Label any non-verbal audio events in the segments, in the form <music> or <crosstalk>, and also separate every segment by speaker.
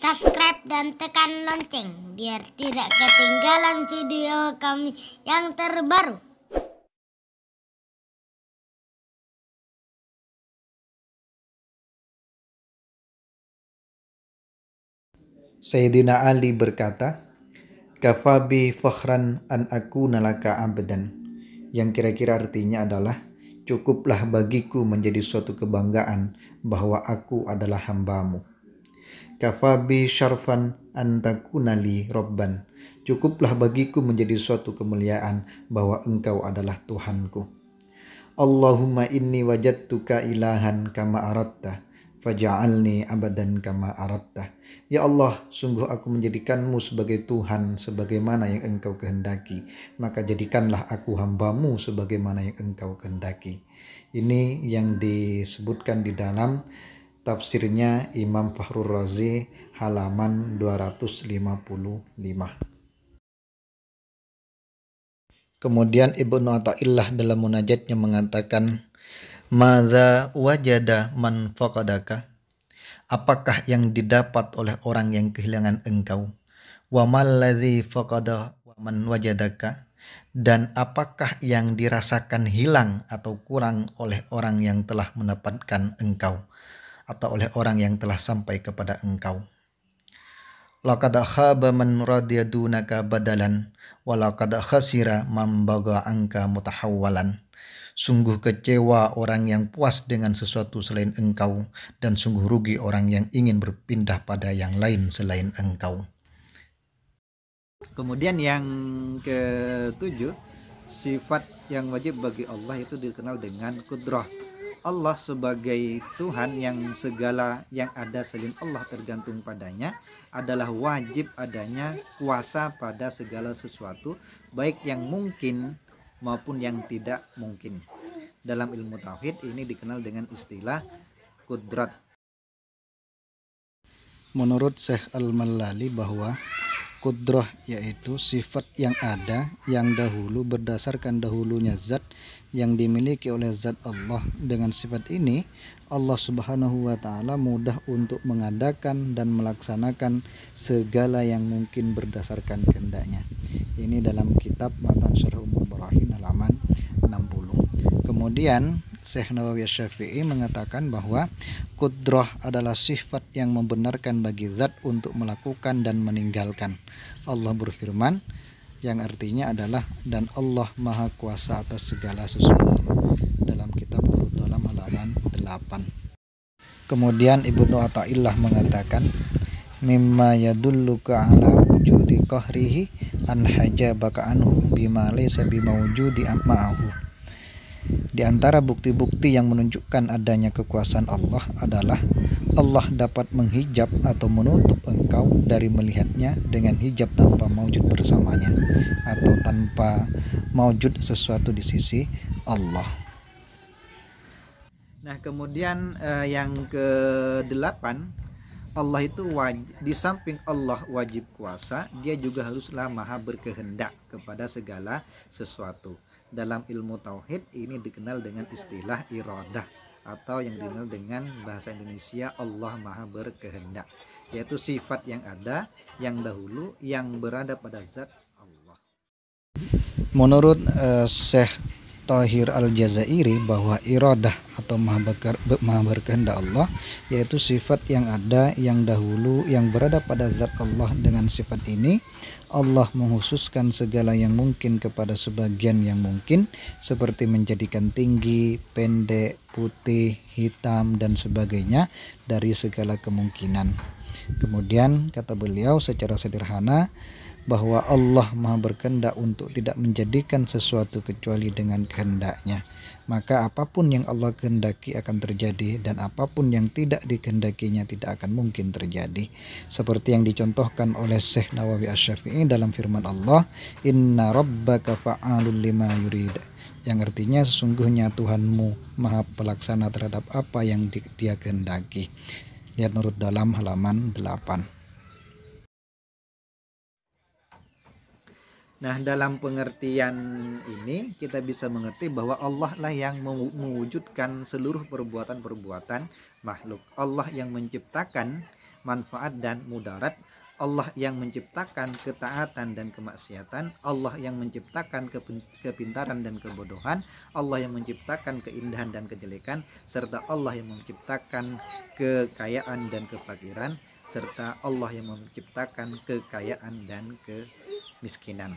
Speaker 1: subscribe dan tekan lonceng biar tidak ketinggalan video kami yang terbaru. Sayyidina Ali berkata, Kafabi fakhran an aku nalaka abdan. Yang kira-kira artinya adalah, cukuplah bagiku menjadi suatu kebanggaan bahwa aku adalah hambamu kafabi syarfan antakunali robban. Cukuplah bagiku menjadi suatu kemuliaan bahwa engkau adalah Tuhanku. Allahumma inni wajadtuka ilahan kama aratta faja'alni abadan kama aratta. Ya Allah, sungguh aku menjadikanmu sebagai Tuhan sebagaimana yang engkau kehendaki. Maka jadikanlah aku hambamu sebagaimana yang engkau kehendaki. Ini yang disebutkan di dalam Tafsirnya Imam Fahrur Razi halaman 255. Kemudian Ibnu Athaillah dalam munajatnya mengatakan, "Madza wajada man faqadaka?" Apakah yang didapat oleh orang yang kehilangan engkau? Wa faqada wa man wajadaka? Dan apakah yang dirasakan hilang atau kurang oleh orang yang telah mendapatkan engkau? atau oleh orang yang telah sampai kepada engkau. Laqad khaba man radiyadunaka badalan wa laqad khasira man baga anka mutahawwalan. Sungguh kecewa orang yang puas dengan sesuatu selain engkau dan sungguh rugi orang yang ingin berpindah pada yang lain selain engkau. Kemudian yang ketujuh, sifat yang wajib bagi Allah itu dikenal dengan kudrah Allah sebagai Tuhan yang segala yang ada selain Allah tergantung padanya adalah wajib adanya kuasa pada segala sesuatu baik yang mungkin maupun yang tidak mungkin. Dalam ilmu tauhid ini dikenal dengan istilah kudrat. Menurut Syekh al Malali bahwa kudrah yaitu sifat yang ada yang dahulu berdasarkan dahulunya zat yang dimiliki oleh zat Allah. Dengan sifat ini, Allah Subhanahu wa taala mudah untuk mengadakan dan melaksanakan segala yang mungkin berdasarkan kehendaknya. Ini dalam kitab Matan Syarh Umum Barahin halaman 60. Kemudian Syekh Nawawi Syafi'i mengatakan bahwa kudrah adalah sifat yang membenarkan bagi zat untuk melakukan dan meninggalkan. Allah berfirman, yang artinya adalah dan Allah Maha Kuasa atas segala sesuatu dalam kitab Al-Dhalam halaman 8 kemudian Ibnu Athaillah mengatakan mimma yadulluka ala wujudi qahrihi an hajabaka anhu bima laysa bimawjudi ma'ahu di antara bukti-bukti yang menunjukkan adanya kekuasaan Allah adalah Allah dapat menghijab atau menutup engkau dari melihatnya dengan hijab tanpa maujud bersamanya atau tanpa maujud sesuatu di sisi Allah. Nah, kemudian eh, yang ke-8 Allah itu di samping Allah wajib kuasa, dia juga haruslah maha berkehendak kepada segala sesuatu. Dalam ilmu tauhid ini dikenal dengan istilah iradah atau yang dikenal dengan bahasa Indonesia Allah Maha Berkehendak yaitu sifat yang ada yang dahulu yang berada pada zat Allah. Menurut uh, Syekh Tahir Al-Jazairi bahwa iradah atau maha, berker, maha berkehendak Allah yaitu sifat yang ada yang dahulu yang berada pada zat Allah dengan sifat ini Allah menghususkan segala yang mungkin kepada sebagian yang mungkin seperti menjadikan tinggi, pendek, putih, hitam dan sebagainya dari segala kemungkinan. Kemudian kata beliau secara sederhana bahwa Allah Maha berkehendak untuk tidak menjadikan sesuatu kecuali dengan kehendaknya maka apapun yang Allah kehendaki akan terjadi dan apapun yang tidak dikehendakinya tidak akan mungkin terjadi seperti yang dicontohkan oleh Syekh Nawawi Asy-Syafi'i dalam firman Allah inna rabbaka fa'alul lima yurid yang artinya sesungguhnya Tuhanmu maha pelaksana terhadap apa yang dia kehendaki lihat menurut dalam halaman 8 Nah, dalam pengertian ini kita bisa mengerti bahwa Allah lah yang mewujudkan seluruh perbuatan-perbuatan makhluk. Allah yang menciptakan manfaat dan mudarat, Allah yang menciptakan ketaatan dan kemaksiatan, Allah yang menciptakan kepintaran dan kebodohan, Allah yang menciptakan keindahan dan kejelekan, serta Allah yang menciptakan kekayaan dan kefakiran, serta Allah yang menciptakan kekayaan dan ke kemiskinan.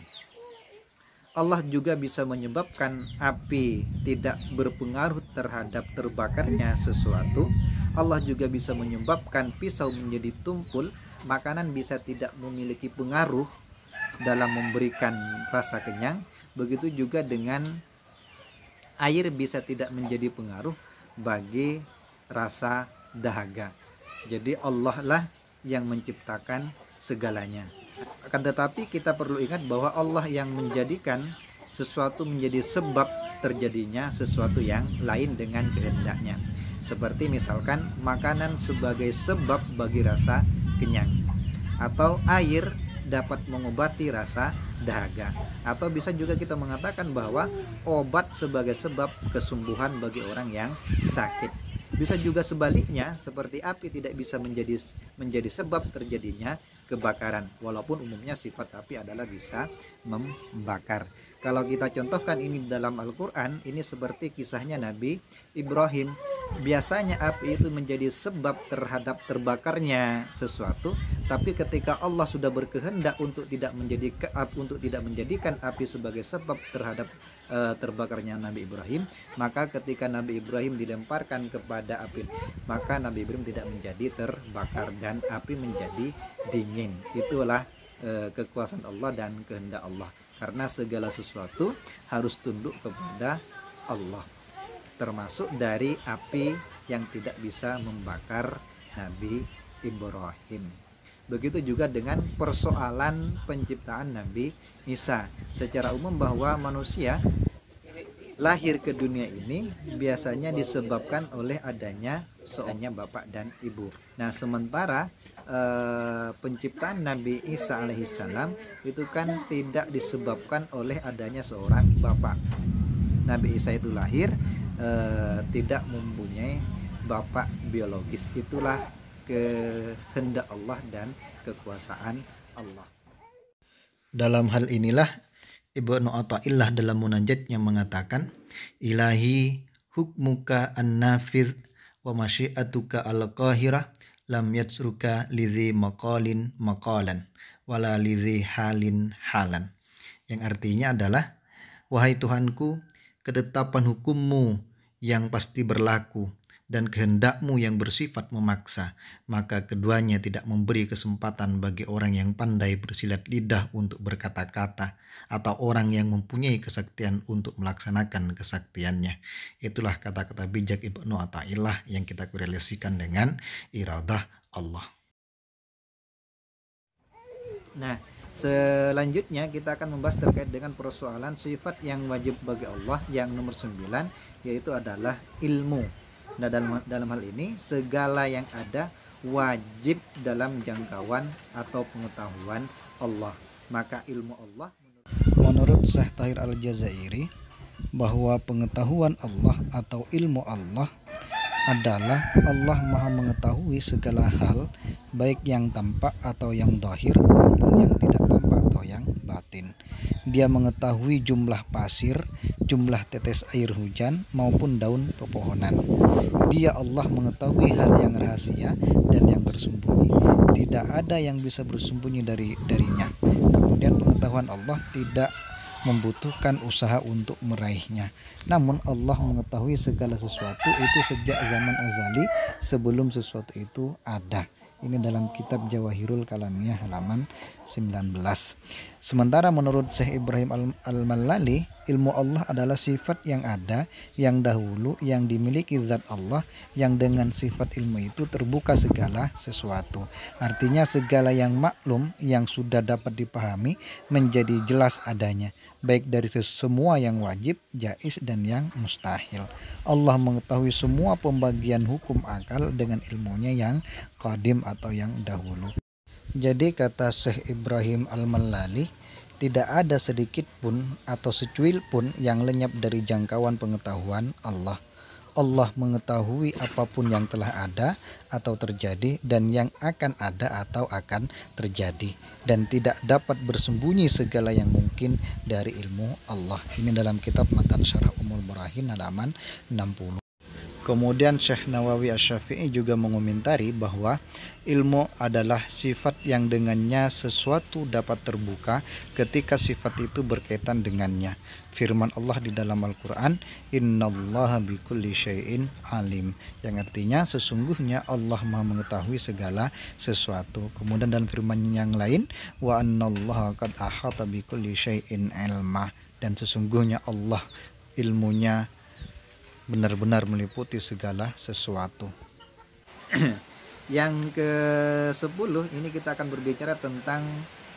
Speaker 1: Allah juga bisa menyebabkan api tidak berpengaruh terhadap terbakarnya sesuatu. Allah juga bisa menyebabkan pisau menjadi tumpul, makanan bisa tidak memiliki pengaruh dalam memberikan rasa kenyang. Begitu juga dengan air bisa tidak menjadi pengaruh bagi rasa dahaga. Jadi Allah lah yang menciptakan segalanya akan tetapi kita perlu ingat bahwa Allah yang menjadikan sesuatu menjadi sebab terjadinya sesuatu yang lain dengan kehendaknya seperti misalkan makanan sebagai sebab bagi rasa kenyang atau air dapat mengobati rasa dahaga atau bisa juga kita mengatakan bahwa obat sebagai sebab kesembuhan bagi orang yang sakit bisa juga sebaliknya, seperti api tidak bisa menjadi menjadi sebab terjadinya kebakaran. Walaupun umumnya sifat api adalah bisa membakar. Kalau kita contohkan ini dalam Al-Qur'an, ini seperti kisahnya Nabi Ibrahim biasanya api itu menjadi sebab terhadap terbakarnya sesuatu tapi ketika Allah sudah berkehendak untuk tidak menjadi untuk tidak menjadikan api sebagai sebab terhadap uh, terbakarnya Nabi Ibrahim maka ketika Nabi Ibrahim dilemparkan kepada api maka Nabi Ibrahim tidak menjadi terbakar dan api menjadi dingin itulah uh, kekuasaan Allah dan kehendak Allah karena segala sesuatu harus tunduk kepada Allah termasuk dari api yang tidak bisa membakar Nabi Ibrahim. Begitu juga dengan persoalan penciptaan Nabi Isa. Secara umum bahwa manusia lahir ke dunia ini biasanya disebabkan oleh adanya seorangnya bapak dan ibu. Nah, sementara eh, penciptaan Nabi Isa alaihissalam itu kan tidak disebabkan oleh adanya seorang bapak. Nabi Isa itu lahir Eh, tidak mempunyai bapak biologis itulah kehendak Allah dan kekuasaan Allah dalam hal inilah Ibnu Athaillah dalam munajatnya mengatakan ilahi hukmuka an-nafidh wa masyiatuka al-qahirah lam yatsruka lidhi maqalin maqalan wala lidhi halin halan yang artinya adalah wahai Tuhanku ketetapan hukummu yang pasti berlaku dan kehendakmu yang bersifat memaksa, maka keduanya tidak memberi kesempatan bagi orang yang pandai bersilat lidah untuk berkata-kata atau orang yang mempunyai kesaktian untuk melaksanakan kesaktiannya. Itulah kata-kata bijak Ibnu Athaillah yang kita korelasikan dengan iradah Allah. Nah, Selanjutnya kita akan membahas terkait dengan persoalan sifat yang wajib bagi Allah yang nomor 9 yaitu adalah ilmu. Nah, dalam dalam hal ini segala yang ada wajib dalam jangkauan atau pengetahuan Allah. Maka ilmu Allah menurut Syekh Tahir Al-Jazairi bahwa pengetahuan Allah atau ilmu Allah adalah Allah Maha Mengetahui segala hal, baik yang tampak atau yang dohir maupun yang tidak tampak atau yang batin. Dia mengetahui jumlah pasir, jumlah tetes air hujan, maupun daun pepohonan. Dia Allah mengetahui hal yang rahasia dan yang tersembunyi. Tidak ada yang bisa bersembunyi dari darinya. Kemudian pengetahuan Allah tidak membutuhkan usaha untuk meraihnya. Namun Allah mengetahui segala sesuatu itu sejak zaman azali sebelum sesuatu itu ada. Ini dalam kitab Jawahirul Kalamiyah halaman 19. Sementara menurut Syekh Ibrahim Al-Malali ilmu Allah adalah sifat yang ada, yang dahulu, yang dimiliki zat Allah, yang dengan sifat ilmu itu terbuka segala sesuatu. Artinya segala yang maklum, yang sudah dapat dipahami, menjadi jelas adanya, baik dari semua yang wajib, jais, dan yang mustahil. Allah mengetahui semua pembagian hukum akal dengan ilmunya yang qadim atau yang dahulu. Jadi kata Syekh Ibrahim al malali tidak ada sedikit pun atau secuil pun yang lenyap dari jangkauan pengetahuan Allah. Allah mengetahui apapun yang telah ada atau terjadi dan yang akan ada atau akan terjadi dan tidak dapat bersembunyi segala yang mungkin dari ilmu Allah. Ini dalam kitab Matan Syarah Umul Murahin halaman 60. Kemudian Syekh Nawawi Asy-Syafi'i juga mengomentari bahwa ilmu adalah sifat yang dengannya sesuatu dapat terbuka ketika sifat itu berkaitan dengannya. Firman Allah di dalam Al-Qur'an, "Innallaha bikulli syai'in alim." Yang artinya sesungguhnya Allah Maha mengetahui segala sesuatu. Kemudian dan firman yang lain, "Wa annallaha qad ahata bikulli syai'in ilma." Dan sesungguhnya Allah ilmunya benar-benar meliputi segala sesuatu. <clears throat> Yang ke sepuluh ini kita akan berbicara tentang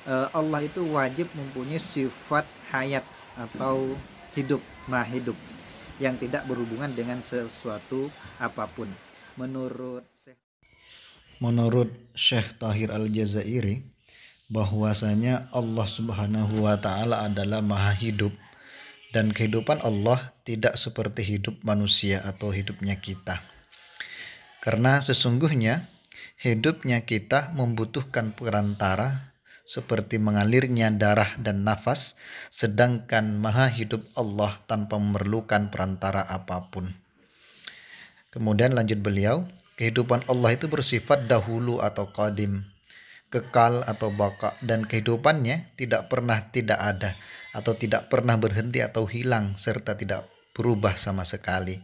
Speaker 1: eh, Allah itu wajib mempunyai sifat hayat atau hidup, nah hidup yang tidak berhubungan dengan sesuatu apapun. Menurut Syekh Menurut Syekh Tahir Al-Jazairi bahwasanya Allah Subhanahu wa taala adalah maha hidup dan kehidupan Allah tidak seperti hidup manusia atau hidupnya kita. Karena sesungguhnya hidupnya kita membutuhkan perantara seperti mengalirnya darah dan nafas, sedangkan maha hidup Allah tanpa memerlukan perantara apapun. Kemudian lanjut beliau, kehidupan Allah itu bersifat dahulu atau qadim, kekal atau baka dan kehidupannya tidak pernah tidak ada atau tidak pernah berhenti atau hilang serta tidak berubah sama sekali.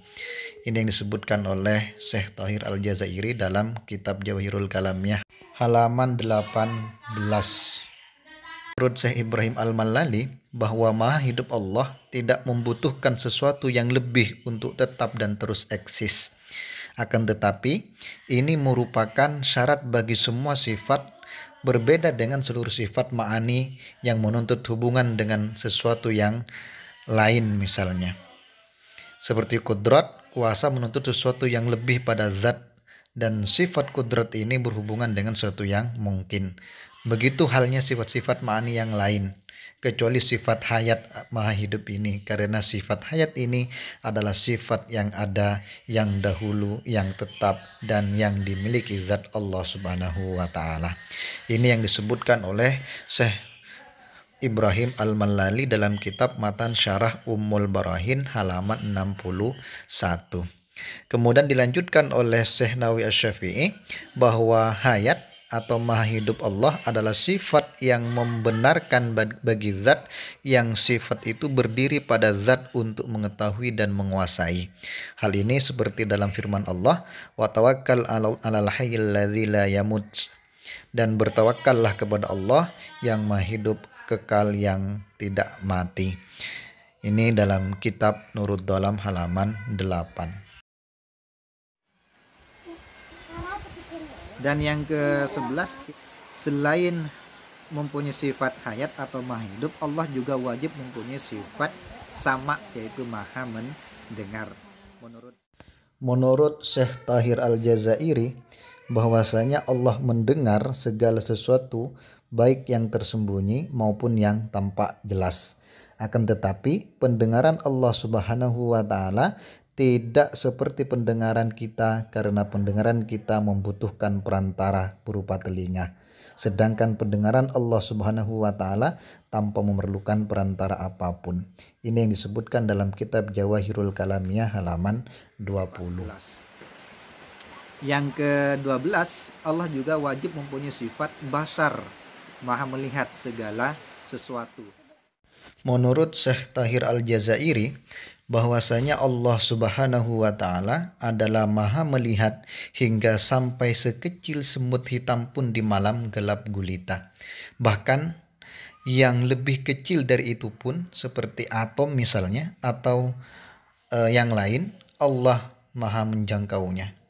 Speaker 1: Ini yang disebutkan oleh Syekh Tahir Al-Jazairi dalam kitab Jawahirul Kalamiyah halaman 18. Menurut Syekh Ibrahim Al-Malali bahwa maha hidup Allah tidak membutuhkan sesuatu yang lebih untuk tetap dan terus eksis. Akan tetapi, ini merupakan syarat bagi semua sifat berbeda dengan seluruh sifat ma'ani yang menuntut hubungan dengan sesuatu yang lain misalnya. Seperti kudrat, kuasa menuntut sesuatu yang lebih pada zat dan sifat kudrat ini berhubungan dengan sesuatu yang mungkin. Begitu halnya sifat-sifat ma'ani yang lain kecuali sifat hayat maha hidup ini karena sifat hayat ini adalah sifat yang ada yang dahulu yang tetap dan yang dimiliki zat Allah Subhanahu wa taala. Ini yang disebutkan oleh Syekh Ibrahim Al-Malali dalam kitab Matan Syarah Ummul Barahin halaman 61. Kemudian dilanjutkan oleh Syekh Nawawi Asy-Syafi'i bahwa hayat atau maha hidup Allah adalah sifat yang membenarkan bagi zat yang sifat itu berdiri pada zat untuk mengetahui dan menguasai. Hal ini seperti dalam firman Allah, "Wa tawakkal 'alal hayyil ladzi la yamut." Dan bertawakallah kepada Allah yang maha hidup kekal yang tidak mati. Ini dalam kitab nurud Dalam halaman 8. dan yang ke-11 selain mempunyai sifat hayat atau maha hidup Allah juga wajib mempunyai sifat sama yaitu maha mendengar menurut menurut Syekh Tahir Al-Jazairi bahwasanya Allah mendengar segala sesuatu baik yang tersembunyi maupun yang tampak jelas akan tetapi pendengaran Allah Subhanahu wa taala tidak seperti pendengaran kita karena pendengaran kita membutuhkan perantara berupa telinga. Sedangkan pendengaran Allah Subhanahu wa taala tanpa memerlukan perantara apapun. Ini yang disebutkan dalam kitab Jawahirul Kalamiyah halaman 20. Yang ke-12, Allah juga wajib mempunyai sifat basar, maha melihat segala sesuatu. Menurut Syekh Tahir Al-Jazairi, bahwasanya Allah Subhanahu wa taala adalah Maha melihat hingga sampai sekecil semut hitam pun di malam gelap gulita. Bahkan yang lebih kecil dari itu pun seperti atom misalnya atau uh, yang lain Allah Maha menjangkaunya.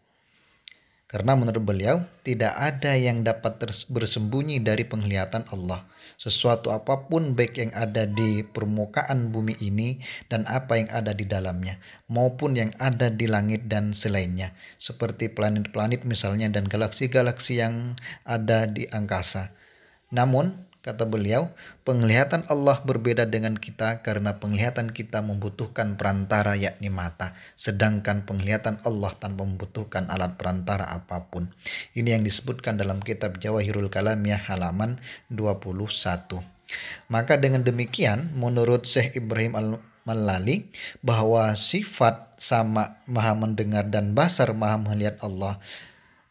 Speaker 1: Karena menurut beliau, tidak ada yang dapat bersembunyi dari penglihatan Allah. Sesuatu apapun baik yang ada di permukaan bumi ini dan apa yang ada di dalamnya, maupun yang ada di langit dan selainnya, seperti planet-planet misalnya dan galaksi-galaksi yang ada di angkasa. Namun, Kata beliau, penglihatan Allah berbeda dengan kita karena penglihatan kita membutuhkan perantara yakni mata, sedangkan penglihatan Allah tanpa membutuhkan alat perantara apapun. Ini yang disebutkan dalam kitab Jawahirul Kalamiyah halaman 21. Maka dengan demikian, menurut Syekh Ibrahim Al Malali bahwa sifat sama maha mendengar dan basar maha melihat Allah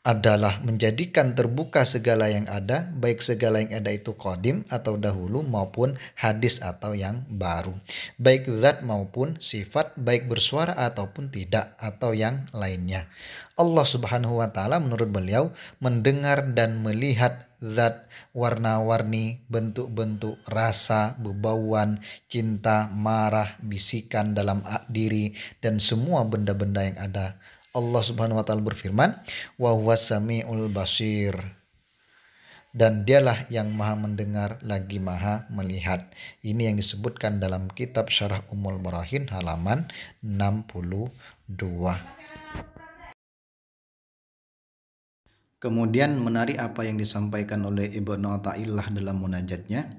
Speaker 1: adalah menjadikan terbuka segala yang ada, baik segala yang ada itu kodim atau dahulu maupun hadis atau yang baru. Baik zat maupun sifat, baik bersuara ataupun tidak atau yang lainnya. Allah subhanahu wa ta'ala menurut beliau mendengar dan melihat zat, warna-warni, bentuk-bentuk, rasa, bebauan, cinta, marah, bisikan dalam diri, dan semua benda-benda yang ada Allah Subhanahu wa taala berfirman, "Wa huwas samiul basir." Dan dialah yang maha mendengar lagi maha melihat. Ini yang disebutkan dalam kitab Syarah Ummul Marahin halaman 62. Kemudian menarik apa yang disampaikan oleh Ibnu Athaillah dalam munajatnya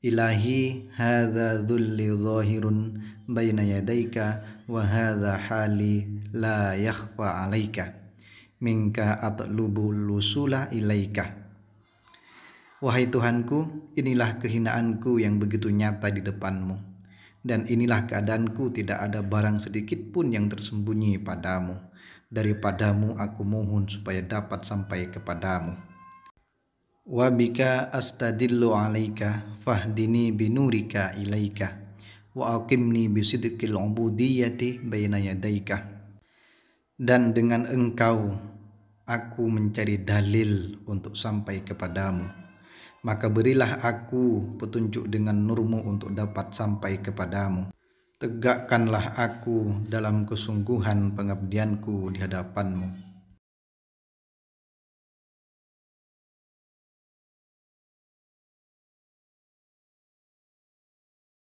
Speaker 1: ilahi hadza dhulli zahirun baina yadayka wa hadza hali la yakhfa alaika minka atlubu lusula ilaika Wahai Tuhanku, inilah kehinaanku yang begitu nyata di depanmu. Dan inilah keadaanku tidak ada barang sedikit pun yang tersembunyi padamu. Daripadamu aku mohon supaya dapat sampai kepadamu. Wabika astadillu alaika fahdini binurika ilaika wa aqimni bisidqil ubudiyyati baina yadayka dan dengan engkau aku mencari dalil untuk sampai kepadamu maka berilah aku petunjuk dengan nurmu untuk dapat sampai kepadamu tegakkanlah aku dalam kesungguhan pengabdianku di hadapanmu